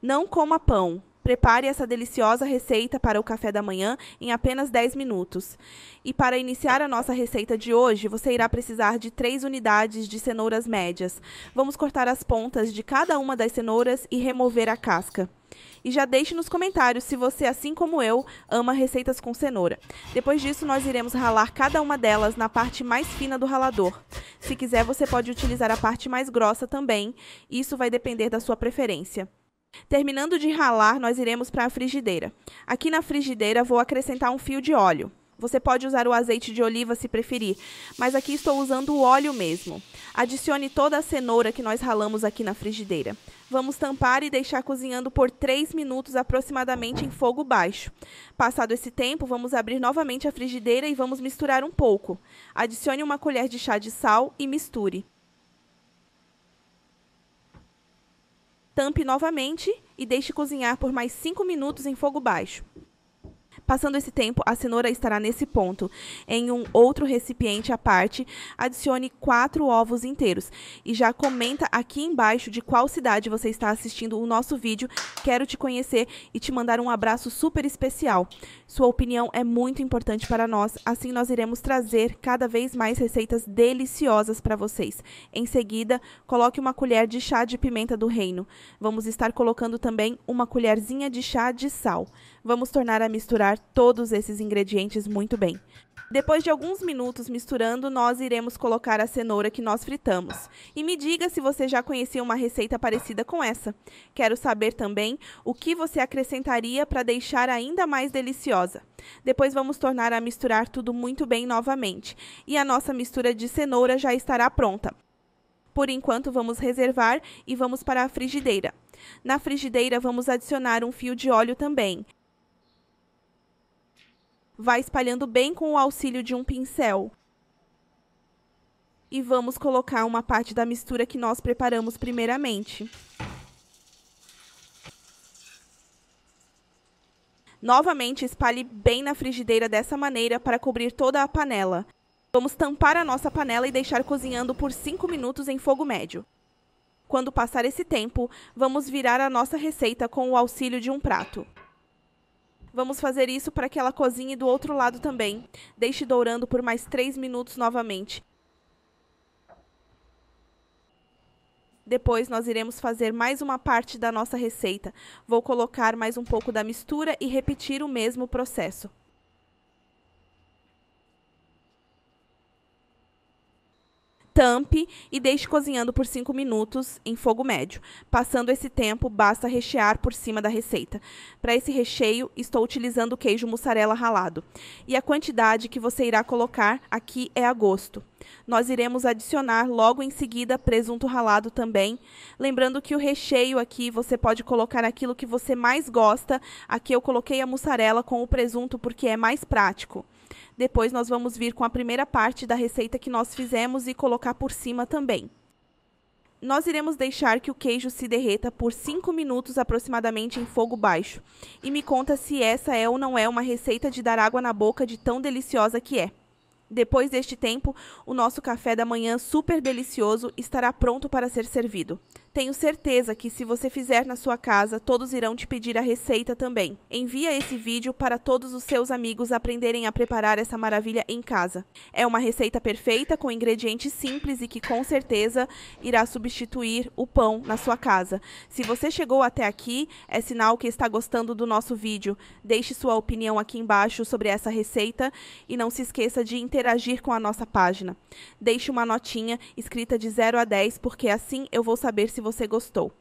Não coma pão. Prepare essa deliciosa receita para o café da manhã em apenas 10 minutos. E para iniciar a nossa receita de hoje, você irá precisar de 3 unidades de cenouras médias. Vamos cortar as pontas de cada uma das cenouras e remover a casca. E já deixe nos comentários se você, assim como eu, ama receitas com cenoura. Depois disso, nós iremos ralar cada uma delas na parte mais fina do ralador. Se quiser, você pode utilizar a parte mais grossa também, isso vai depender da sua preferência. Terminando de ralar, nós iremos para a frigideira. Aqui na frigideira vou acrescentar um fio de óleo. Você pode usar o azeite de oliva se preferir, mas aqui estou usando o óleo mesmo. Adicione toda a cenoura que nós ralamos aqui na frigideira. Vamos tampar e deixar cozinhando por 3 minutos aproximadamente em fogo baixo. Passado esse tempo, vamos abrir novamente a frigideira e vamos misturar um pouco. Adicione uma colher de chá de sal e misture. Tampe novamente e deixe cozinhar por mais 5 minutos em fogo baixo. Passando esse tempo, a cenoura estará nesse ponto. Em um outro recipiente à parte, adicione quatro ovos inteiros. E já comenta aqui embaixo de qual cidade você está assistindo o nosso vídeo. Quero te conhecer e te mandar um abraço super especial. Sua opinião é muito importante para nós, assim nós iremos trazer cada vez mais receitas deliciosas para vocês. Em seguida, coloque uma colher de chá de pimenta do reino. Vamos estar colocando também uma colherzinha de chá de sal. Vamos tornar a misturar todos esses ingredientes muito bem. Depois de alguns minutos misturando, nós iremos colocar a cenoura que nós fritamos. E me diga se você já conhecia uma receita parecida com essa. Quero saber também o que você acrescentaria para deixar ainda mais deliciosa. Depois vamos tornar a misturar tudo muito bem novamente. E a nossa mistura de cenoura já estará pronta. Por enquanto, vamos reservar e vamos para a frigideira. Na frigideira, vamos adicionar um fio de óleo também. Vai espalhando bem com o auxílio de um pincel. E vamos colocar uma parte da mistura que nós preparamos primeiramente. Novamente, espalhe bem na frigideira dessa maneira para cobrir toda a panela. Vamos tampar a nossa panela e deixar cozinhando por 5 minutos em fogo médio. Quando passar esse tempo, vamos virar a nossa receita com o auxílio de um prato. Vamos fazer isso para que ela cozinhe do outro lado também. Deixe dourando por mais 3 minutos novamente. Depois nós iremos fazer mais uma parte da nossa receita. Vou colocar mais um pouco da mistura e repetir o mesmo processo. tampe e deixe cozinhando por 5 minutos em fogo médio. Passando esse tempo, basta rechear por cima da receita. Para esse recheio, estou utilizando queijo mussarela ralado. E a quantidade que você irá colocar aqui é a gosto. Nós iremos adicionar logo em seguida presunto ralado também. Lembrando que o recheio aqui você pode colocar aquilo que você mais gosta. Aqui eu coloquei a mussarela com o presunto porque é mais prático. Depois nós vamos vir com a primeira parte da receita que nós fizemos e colocar por cima também. Nós iremos deixar que o queijo se derreta por 5 minutos aproximadamente em fogo baixo. E me conta se essa é ou não é uma receita de dar água na boca de tão deliciosa que é. Depois deste tempo, o nosso café da manhã super delicioso estará pronto para ser servido tenho certeza que se você fizer na sua casa, todos irão te pedir a receita também. Envia esse vídeo para todos os seus amigos aprenderem a preparar essa maravilha em casa. É uma receita perfeita com ingredientes simples e que com certeza irá substituir o pão na sua casa. Se você chegou até aqui, é sinal que está gostando do nosso vídeo. Deixe sua opinião aqui embaixo sobre essa receita e não se esqueça de interagir com a nossa página. Deixe uma notinha escrita de 0 a 10 porque assim eu vou saber se você você gostou.